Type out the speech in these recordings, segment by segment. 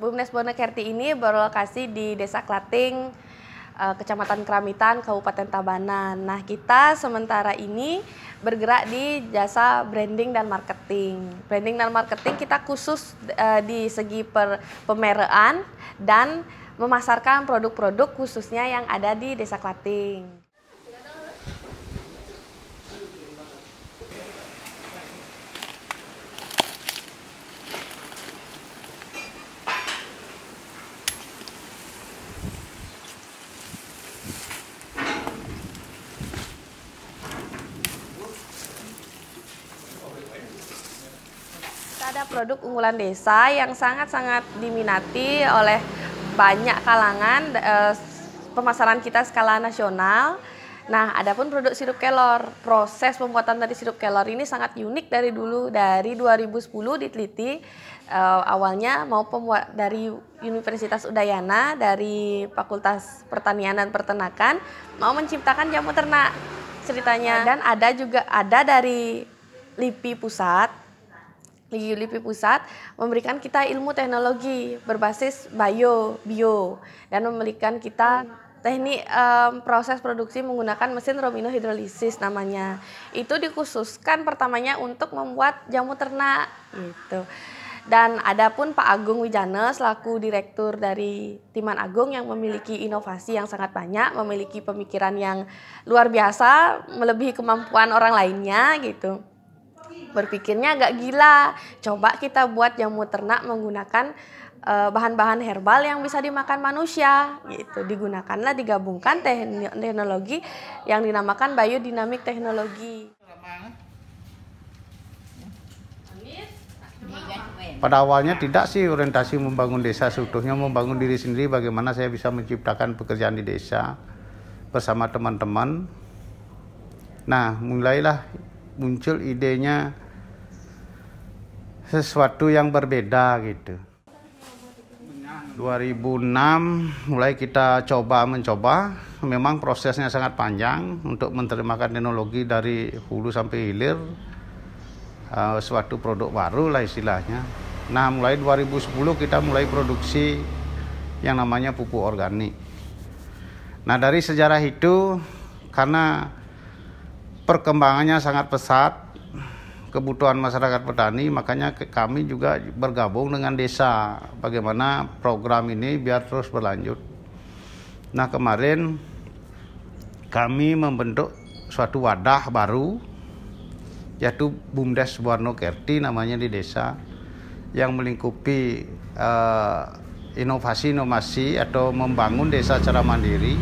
Bumdes Bonakerti ini berlokasi di Desa Klating, eh, Kecamatan Keramitan, Kabupaten Tabanan. Nah, kita sementara ini bergerak di jasa branding dan marketing. Branding dan marketing kita khusus eh, di segi per, pemeraan dan memasarkan produk-produk khususnya yang ada di Desa Klating. ada produk unggulan desa yang sangat-sangat diminati oleh banyak kalangan eh, pemasaran kita skala nasional. Nah, adapun produk sirup kelor, proses pembuatan dari sirup kelor ini sangat unik dari dulu dari 2010 diteliti uh, awalnya mau pembuat dari Universitas Udayana dari Fakultas Pertanian dan Peternakan mau menciptakan jamu ternak ceritanya dan ada juga ada dari LIPI pusat Ligi Ulipi Pusat memberikan kita ilmu teknologi berbasis bio, bio dan memberikan kita teknik um, proses produksi menggunakan mesin romino hidrolisis namanya. Itu dikhususkan pertamanya untuk membuat jamu ternak gitu. Dan ada pun Pak Agung Wijana selaku direktur dari Timan Agung yang memiliki inovasi yang sangat banyak, memiliki pemikiran yang luar biasa, melebihi kemampuan orang lainnya gitu berpikirnya agak gila. Coba kita buat jamu ternak menggunakan eh, bahan-bahan herbal yang bisa dimakan manusia gitu digunakanlah digabungkan teknologi yang dinamakan biodinamik teknologi pada awalnya tidak sih orientasi membangun desa seutuhnya membangun diri sendiri bagaimana saya bisa menciptakan pekerjaan di desa bersama teman-teman nah mulailah muncul idenya sesuatu yang berbeda gitu. 2006 mulai kita coba mencoba memang prosesnya sangat panjang untuk menerimakan teknologi dari hulu sampai hilir uh, suatu produk baru lah istilahnya nah mulai 2010 kita mulai produksi yang namanya pupuk organik nah dari sejarah itu karena perkembangannya sangat pesat kebutuhan masyarakat petani makanya kami juga bergabung dengan desa bagaimana program ini biar terus berlanjut nah kemarin kami membentuk suatu wadah baru yaitu Bumdes Buarno Kerti namanya di desa yang melingkupi inovasi-inovasi eh, uh, atau membangun desa secara mandiri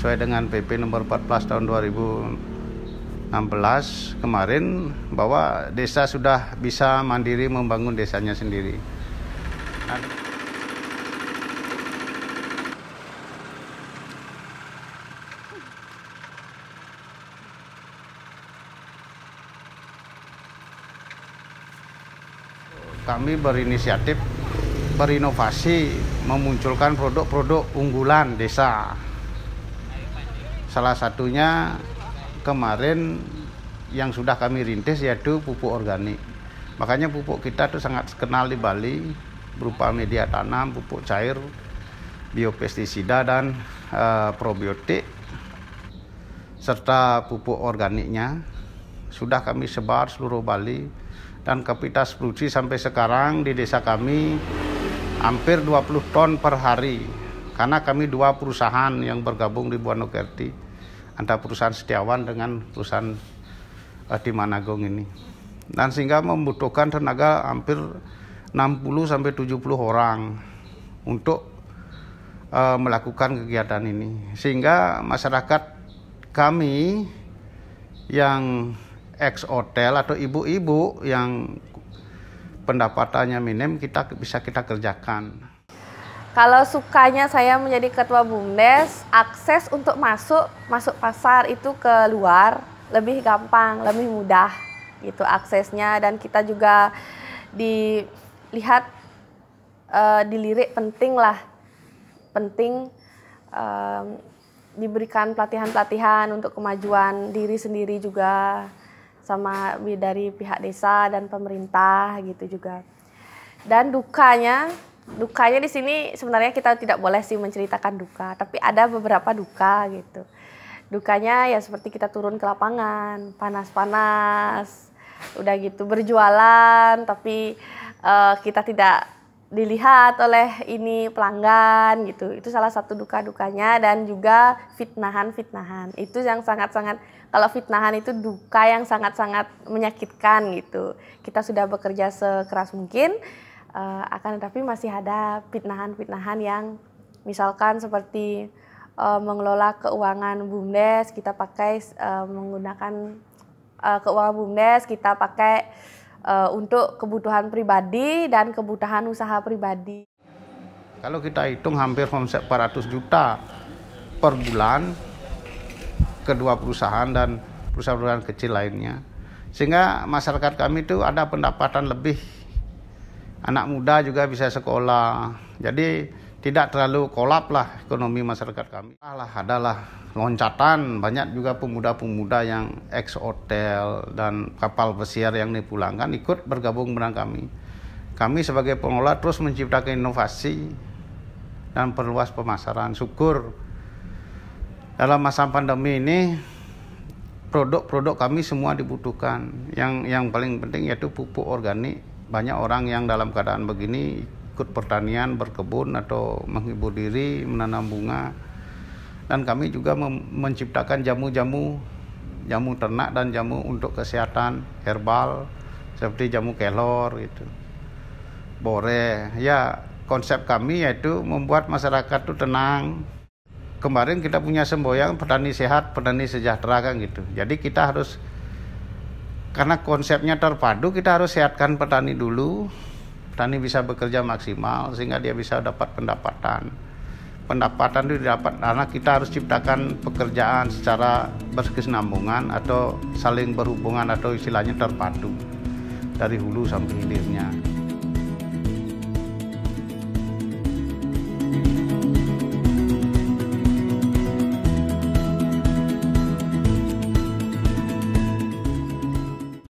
sesuai dengan PP nomor 14 tahun 2000 16 kemarin bahwa desa sudah bisa mandiri membangun desanya sendiri. Kami berinisiatif berinovasi memunculkan produk-produk unggulan desa. Salah satunya kemarin yang sudah kami rintis yaitu pupuk organik. Makanya pupuk kita itu sangat kenal di Bali berupa media tanam, pupuk cair, biopestisida dan uh, probiotik serta pupuk organiknya sudah kami sebar seluruh Bali dan kapitas produksi sampai sekarang di desa kami hampir 20 ton per hari karena kami dua perusahaan yang bergabung di Buanokerti antara perusahaan Setiawan dengan perusahaan uh, di Managong ini. Dan sehingga membutuhkan tenaga hampir 60 sampai 70 orang untuk uh, melakukan kegiatan ini. Sehingga masyarakat kami yang ex hotel atau ibu-ibu yang pendapatannya minim kita bisa kita kerjakan. Kalau sukanya saya menjadi ketua BUMDes, akses untuk masuk masuk pasar itu keluar lebih gampang, lebih mudah gitu aksesnya dan kita juga dilihat uh, eh, dilirik penting lah penting um, diberikan pelatihan-pelatihan untuk kemajuan diri sendiri juga sama dari pihak desa dan pemerintah gitu juga dan dukanya dukanya di sini sebenarnya kita tidak boleh sih menceritakan duka, tapi ada beberapa duka gitu. Dukanya ya seperti kita turun ke lapangan, panas-panas, udah gitu berjualan, tapi uh, kita tidak dilihat oleh ini pelanggan gitu. Itu salah satu duka-dukanya dan juga fitnahan-fitnahan. Itu yang sangat-sangat kalau fitnahan itu duka yang sangat-sangat menyakitkan gitu. Kita sudah bekerja sekeras mungkin Uh, akan tetapi masih ada fitnahan-fitnahan yang misalkan seperti uh, mengelola keuangan BUMDes kita pakai uh, menggunakan uh, keuangan BUMDes kita pakai uh, untuk kebutuhan pribadi dan kebutuhan usaha pribadi. Kalau kita hitung hampir omset 400 juta per bulan kedua perusahaan dan perusahaan-perusahaan kecil lainnya. Sehingga masyarakat kami itu ada pendapatan lebih anak muda juga bisa sekolah. Jadi tidak terlalu kolap lah ekonomi masyarakat kami. Alah, adalah loncatan banyak juga pemuda-pemuda yang ex hotel dan kapal pesiar yang dipulangkan ikut bergabung dengan kami. Kami sebagai pengelola terus menciptakan inovasi dan perluas pemasaran. Syukur dalam masa pandemi ini produk-produk kami semua dibutuhkan. Yang yang paling penting yaitu pupuk organik banyak orang yang dalam keadaan begini ikut pertanian, berkebun atau menghibur diri, menanam bunga. Dan kami juga menciptakan jamu-jamu, jamu ternak dan jamu untuk kesehatan herbal seperti jamu kelor gitu. Bore, ya konsep kami yaitu membuat masyarakat itu tenang. Kemarin kita punya semboyan petani sehat, petani sejahtera kan gitu. Jadi kita harus karena konsepnya terpadu kita harus sehatkan petani dulu petani bisa bekerja maksimal sehingga dia bisa dapat pendapatan pendapatan itu didapat karena kita harus ciptakan pekerjaan secara berkesinambungan atau saling berhubungan atau istilahnya terpadu dari hulu sampai hilirnya.